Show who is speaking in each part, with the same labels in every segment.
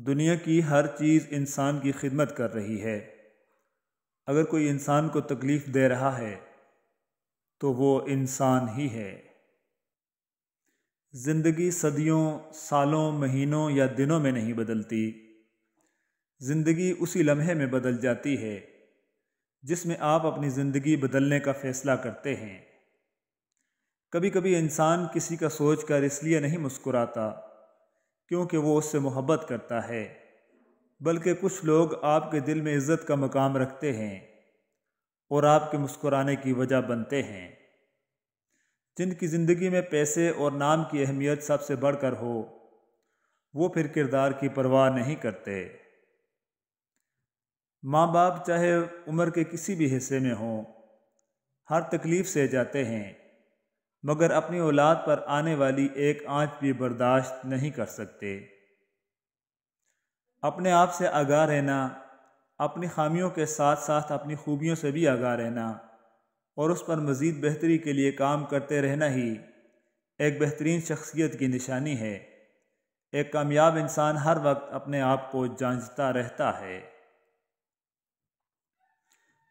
Speaker 1: दुनिया की हर चीज़ इंसान की खिदमत कर रही है अगर कोई इंसान को तकलीफ़ दे रहा है तो वो इंसान ही है ज़िंदगी सदियों सालों महीनों या दिनों में नहीं बदलती ज़िंदगी उसी लम्हे में बदल जाती है जिसमें आप अपनी ज़िंदगी बदलने का फ़ैसला करते हैं कभी कभी इंसान किसी का सोच कर इसलिए नहीं मुस्कुराता क्योंकि वो उससे मोहब्बत करता है बल्कि कुछ लोग आपके दिल में इज़्ज़त का मकाम रखते हैं और आपके मुस्कुराने की वजह बनते हैं जिनकी ज़िंदगी में पैसे और नाम की अहमियत सबसे बढ़कर हो वो फिर किरदार की परवाह नहीं करते माँ बाप चाहे उम्र के किसी भी हिस्से में हों हर तकलीफ़ से जाते हैं मगर अपनी औलाद पर आने वाली एक आँच भी बर्दाश्त नहीं कर सकते अपने आप से आगाह रहना अपनी खामियों के साथ साथ अपनी खूबियों से भी आगाह रहना और उस पर मज़ीद बेहतरी के लिए काम करते रहना ही एक बेहतरीन शख्सियत की निशानी है एक कामयाब इंसान हर वक्त अपने आप को जांचता रहता है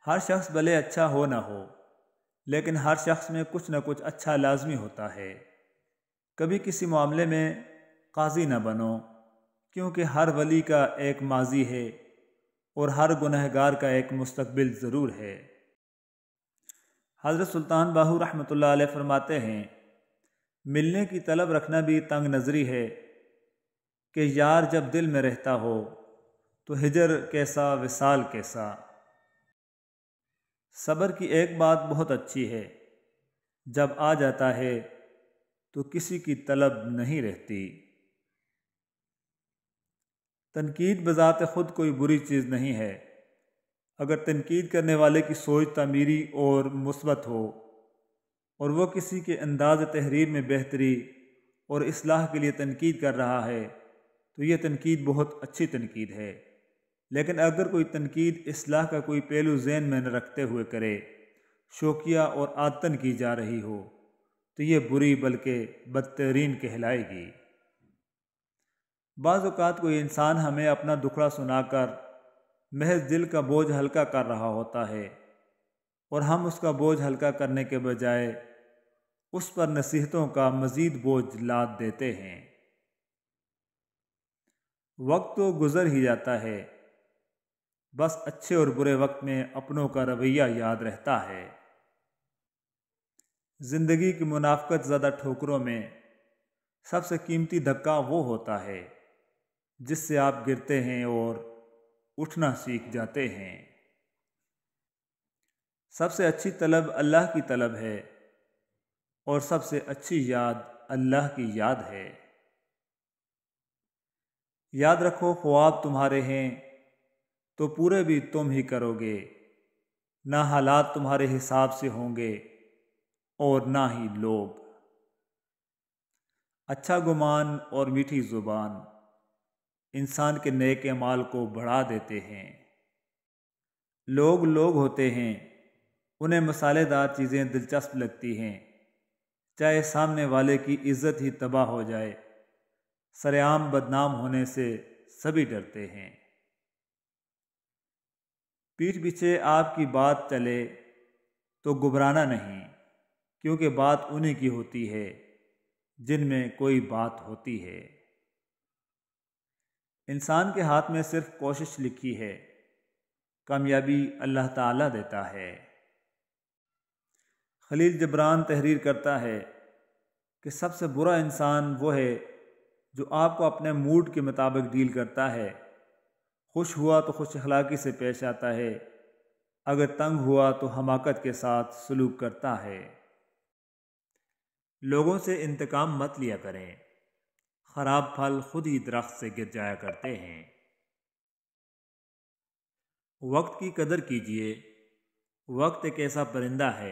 Speaker 1: हर शख्स भले अच्छा हो ना हो लेकिन हर शख्स में कुछ न कुछ अच्छा लाजमी होता है कभी किसी मामले में काजी न बनो क्योंकि हर वली का एक माजी है और हर गुनहगार का एक मुस्तबिल ज़रूर है हज़रत सुल्तान बाहू रहमतुल्लाह अलैह फरमाते हैं मिलने की तलब रखना भी तंग नज़री है कि यार जब दिल में रहता हो तो हिजर कैसा विसाल कैसा सब्र की एक बात बहुत अच्छी है जब आ जाता है तो किसी की तलब नहीं रहती तनकीद बज़ात ख़ुद कोई बुरी चीज़ नहीं है अगर तनकीद करने वाले की सोच तमीरी और मुस्बत हो और वह किसी के अंदाज तहरीर में बेहतरी और असलाह के लिए तनकीद कर रहा है तो यह तनकीद बहुत अच्छी तनकीद है लेकिन अगर कोई तनकीद असलाह का कोई पहलू जहन में न रखते हुए करे शोकिया और आतन की जा रही हो तो ये बुरी बल्कि बदतरीन कहलाएगी बाज़ात कोई इंसान हमें अपना दुखड़ा सुनाकर महज दिल का बोझ हल्का कर रहा होता है और हम उसका बोझ हल्का करने के बजाय उस पर नसीहतों का मज़ीद बोझ लाद देते हैं वक्त तो गुज़र ही जाता है बस अच्छे और बुरे वक्त में अपनों का रवैया याद रहता है ज़िंदगी की मुनाफ्त ज़्यादा ठोकरों में सबसे कीमती धक्का वो होता है जिससे आप गिरते हैं और उठना सीख जाते हैं सबसे अच्छी तलब अल्लाह की तलब है और सबसे अच्छी याद अल्लाह की याद है याद रखो ख्वाब तुम्हारे हैं तो पूरे भी तुम ही करोगे ना हालात तुम्हारे हिसाब से होंगे और ना ही लोग अच्छा गुमान और मीठी ज़ुबान इंसान के नेक अमाल को बढ़ा देते हैं लोग लोग होते हैं उन्हें मसालेदार चीज़ें दिलचस्प लगती हैं चाहे सामने वाले की इज्जत ही तबाह हो जाए सरेआम बदनाम होने से सभी डरते हैं पीठ पीछे आपकी बात चले तो घबराना नहीं क्योंकि बात उन्हीं की होती है जिनमें कोई बात होती है इंसान के हाथ में सिर्फ कोशिश लिखी है कामयाबी अल्लाह ताला देता है खलील जबरान तहरीर करता है कि सबसे बुरा इंसान वो है जो आपको अपने मूड के मुताबिक डील करता है खुश हुआ तो खुश अखलाकी से पेश आता है अगर तंग हुआ तो हमाकत के साथ सलूक करता है लोगों से इंतकाम मत लिया करें ख़राब फल खुद ही दरख्त से गिर जाया करते हैं वक्त की कदर कीजिए वक्त एक ऐसा परिंदा है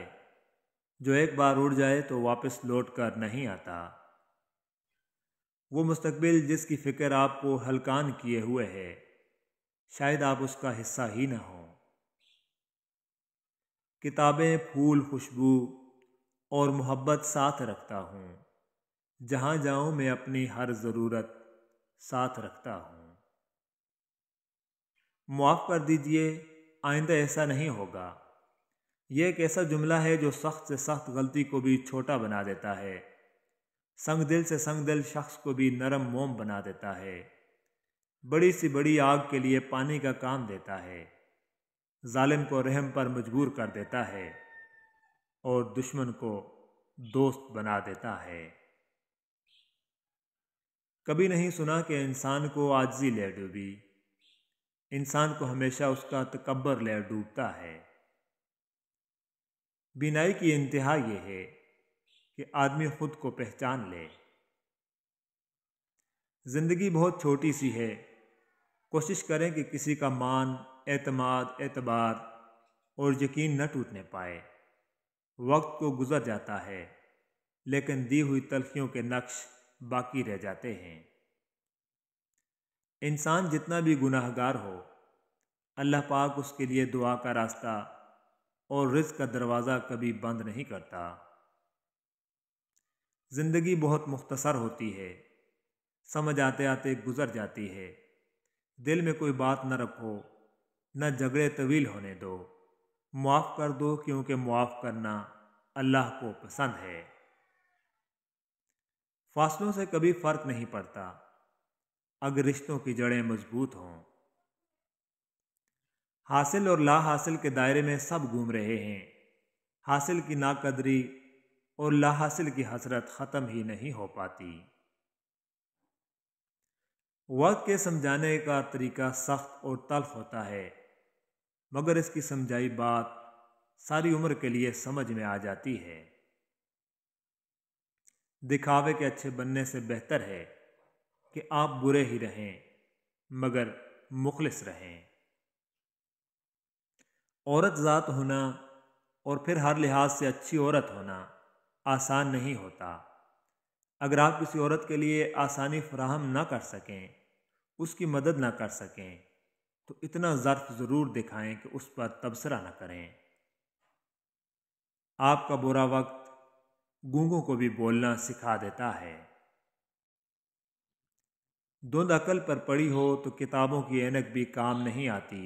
Speaker 1: जो एक बार उड़ जाए तो वापस लौट कर नहीं आता वो मुस्तबिल जिसकी फ़िक्र आपको हलकान किए हुए है शायद आप उसका हिस्सा ही ना हो किताबें फूल खुशबू और मोहब्बत साथ रखता हूँ जहाँ जाऊँ मैं अपनी हर ज़रूरत साथ रखता हूँ मुआफ़ कर दीजिए आइंदा ऐसा नहीं होगा यह एक ऐसा जुमला है जो सख्त से सख्त गलती को भी छोटा बना देता है संग दिल से संग दिल शख्स को भी नरम मोम बना देता है बड़ी सी बड़ी आग के लिए पानी का काम देता है जालिम को रहम पर मजबूर कर देता है और दुश्मन को दोस्त बना देता है कभी नहीं सुना कि इंसान को आजी ले डूबी इंसान को हमेशा उसका तकबर ले डूबता है बीनाई की इंतहा यह है कि आदमी खुद को पहचान ले ज़िंदगी बहुत छोटी सी है कोशिश करें कि किसी का मान एतमाद एतबार और यकीन न टूटने पाए वक्त को गुजर जाता है लेकिन दी हुई तलखियों के नक्श बाकी रह जाते हैं इंसान जितना भी गुनाहगार हो अल्लाह पाक उसके लिए दुआ का रास्ता और रिज का दरवाज़ा कभी बंद नहीं करता ज़िंदगी बहुत मुख्तसर होती है समझ आते आते गुज़र जाती है दिल में कोई बात न रखो न झगड़े तवील होने दो मुआफ़ कर दो क्योंकि मुआफ़ करना अल्लाह को पसंद है फासलों से कभी फ़र्क नहीं पड़ता अगर रिश्तों की जड़ें मजबूत हों हासिल और ला हासिल के दायरे में सब घूम रहे हैं हासिल की नाकदरी और ला हासिल की हसरत ख़त्म ही नहीं हो पाती वक्त के समझाने का तरीका सख्त और तल्ख होता है मगर इसकी समझाई बात सारी उम्र के लिए समझ में आ जाती है दिखावे के अच्छे बनने से बेहतर है कि आप बुरे ही रहें मगर मुखलिस रहें औरत ज़ात होना और फिर हर लिहाज से अच्छी औरत होना आसान नहीं होता अगर आप किसी औरत के लिए आसानी फ्राहम ना कर सकें उसकी मदद ना कर सकें तो इतना ज़र्फ ज़रूर दिखाएं कि उस पर तबसरा ना करें आपका बुरा वक्त गूंगों को भी बोलना सिखा देता है धुंध अकल पर पड़ी हो तो किताबों की एनक भी काम नहीं आती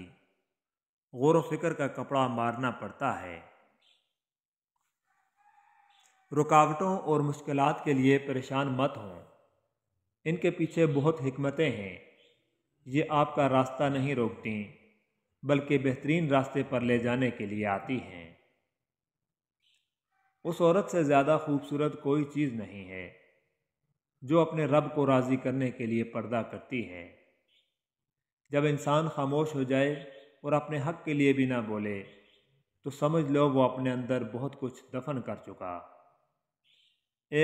Speaker 1: गौर फिक्र का कपड़ा मारना पड़ता है रुकावटों और मुश्किलात के लिए परेशान मत हों इनके पीछे बहुत हमतें हैं ये आपका रास्ता नहीं रोकती बल्कि बेहतरीन रास्ते पर ले जाने के लिए आती हैं उस औरत से ज़्यादा खूबसूरत कोई चीज़ नहीं है जो अपने रब को राज़ी करने के लिए पर्दा करती है जब इंसान खामोश हो जाए और अपने हक के लिए भी ना बोले तो समझ लो वो अपने अंदर बहुत कुछ दफन कर चुका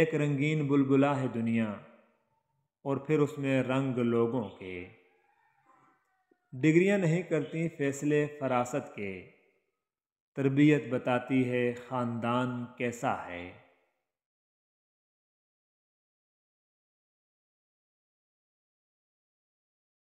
Speaker 1: एक रंगीन बुलबुला है दुनिया और फिर उसमें रंग लोगों के डिग्रियां नहीं करती फैसले फरासत के तरबियत बताती है ख़ानदान कैसा है